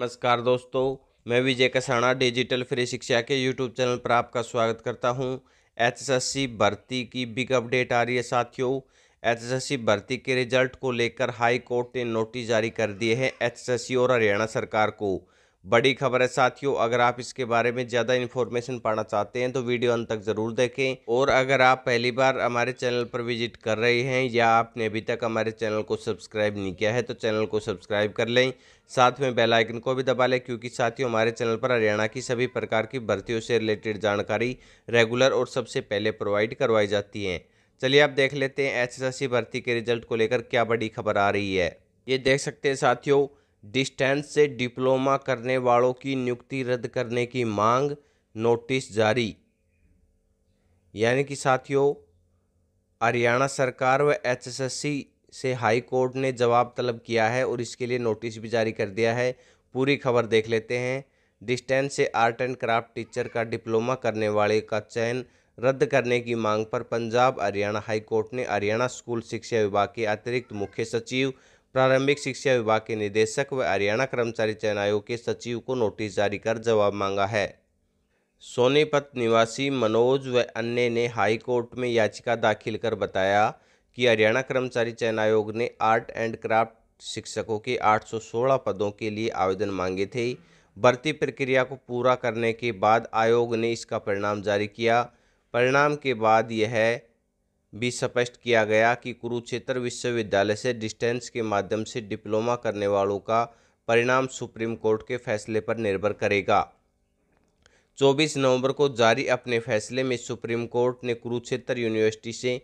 नमस्कार दोस्तों मैं विजय कसाणा डिजिटल फ्री शिक्षा के यूट्यूब चैनल पर आपका स्वागत करता हूं एचएसएससी भर्ती की बिग अपडेट आ रही है साथियों एचएसएससी भर्ती के रिजल्ट को लेकर हाई कोर्ट ने नोटिस जारी कर दिए हैं एचएसएससी और हरियाणा सरकार को बड़ी खबर है साथियों अगर आप इसके बारे में ज़्यादा इन्फॉर्मेशन पाना चाहते हैं तो वीडियो अंत तक ज़रूर देखें और अगर आप पहली बार हमारे चैनल पर विजिट कर रहे हैं या आपने अभी तक हमारे चैनल को सब्सक्राइब नहीं किया है तो चैनल को सब्सक्राइब कर लें साथ में बेल आइकन को भी दबा लें क्योंकि साथियों हमारे चैनल पर हरियाणा की सभी प्रकार की भर्तियों से रिलेटेड जानकारी रेगुलर और सबसे पहले प्रोवाइड करवाई जाती है चलिए आप देख लेते हैं एच भर्ती के रिजल्ट को लेकर क्या बड़ी खबर आ रही है ये देख सकते हैं साथियों डिस्टेंस से डिप्लोमा करने वालों की नियुक्ति रद्द करने की मांग नोटिस जारी यानी कि साथियों हरियाणा सरकार व एचएसएससी से हाई कोर्ट ने जवाब तलब किया है और इसके लिए नोटिस भी जारी कर दिया है पूरी खबर देख लेते हैं डिस्टेंस से आर्ट एंड क्राफ्ट टीचर का डिप्लोमा करने वाले का चयन रद्द करने की मांग पर पंजाब हरियाणा हाईकोर्ट ने हरियाणा स्कूल शिक्षा विभाग के अतिरिक्त मुख्य सचिव प्रारंभिक शिक्षा विभाग के निदेशक व हरियाणा कर्मचारी चयन आयोग के सचिव को नोटिस जारी कर जवाब मांगा है सोनीपत निवासी मनोज व अन्य ने हाईकोर्ट में याचिका दाखिल कर बताया कि हरियाणा कर्मचारी चयन आयोग ने आर्ट एंड क्राफ्ट शिक्षकों के 816 पदों के लिए आवेदन मांगे थे भर्ती प्रक्रिया को पूरा करने के बाद आयोग ने इसका परिणाम जारी किया परिणाम के बाद यह भी स्पष्ट किया गया कि कुरुक्षेत्र विश्वविद्यालय से डिस्टेंस के माध्यम से डिप्लोमा करने वालों का परिणाम सुप्रीम कोर्ट के फैसले पर निर्भर करेगा 24 नवंबर को जारी अपने फैसले में सुप्रीम कोर्ट ने कुरुक्षेत्र यूनिवर्सिटी से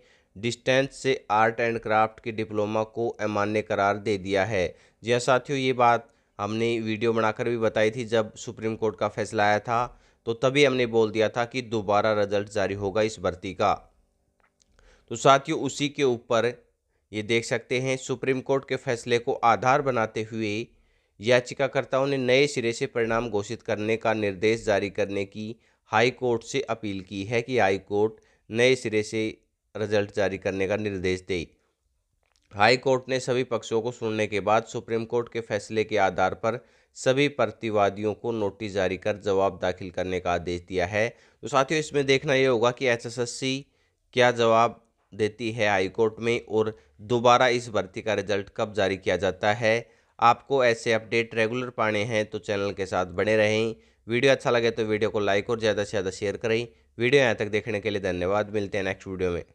डिस्टेंस से आर्ट एंड क्राफ्ट के डिप्लोमा को अमान्य करार दे दिया है जी हाँ साथियों ये बात हमने वीडियो बनाकर भी बताई थी जब सुप्रीम कोर्ट का फैसला आया था तो तभी हमने बोल दिया था कि दोबारा रिजल्ट जारी होगा इस भर्ती का तो साथियों उसी के ऊपर ये देख सकते हैं सुप्रीम कोर्ट के फैसले को आधार बनाते हुए याचिकाकर्ताओं ने नए सिरे से परिणाम घोषित करने का निर्देश जारी करने की हाई कोर्ट से अपील की है कि हाई कोर्ट नए सिरे से रिजल्ट जारी करने का निर्देश दे हाई कोर्ट ने सभी पक्षों को सुनने के बाद सुप्रीम कोर्ट के फैसले के आधार पर सभी प्रतिवादियों को नोटिस जारी कर जवाब दाखिल करने का आदेश दिया है तो साथियों इसमें देखना ये होगा कि एचएसएससी क्या जवाब देती है हाईकोर्ट में और दोबारा इस भर्ती का रिजल्ट कब जारी किया जाता है आपको ऐसे अपडेट रेगुलर पाने हैं तो चैनल के साथ बने रहें वीडियो अच्छा लगे तो वीडियो को लाइक और ज़्यादा से ज़्यादा शेयर करें वीडियो यहाँ तक देखने के लिए धन्यवाद मिलते हैं नेक्स्ट वीडियो में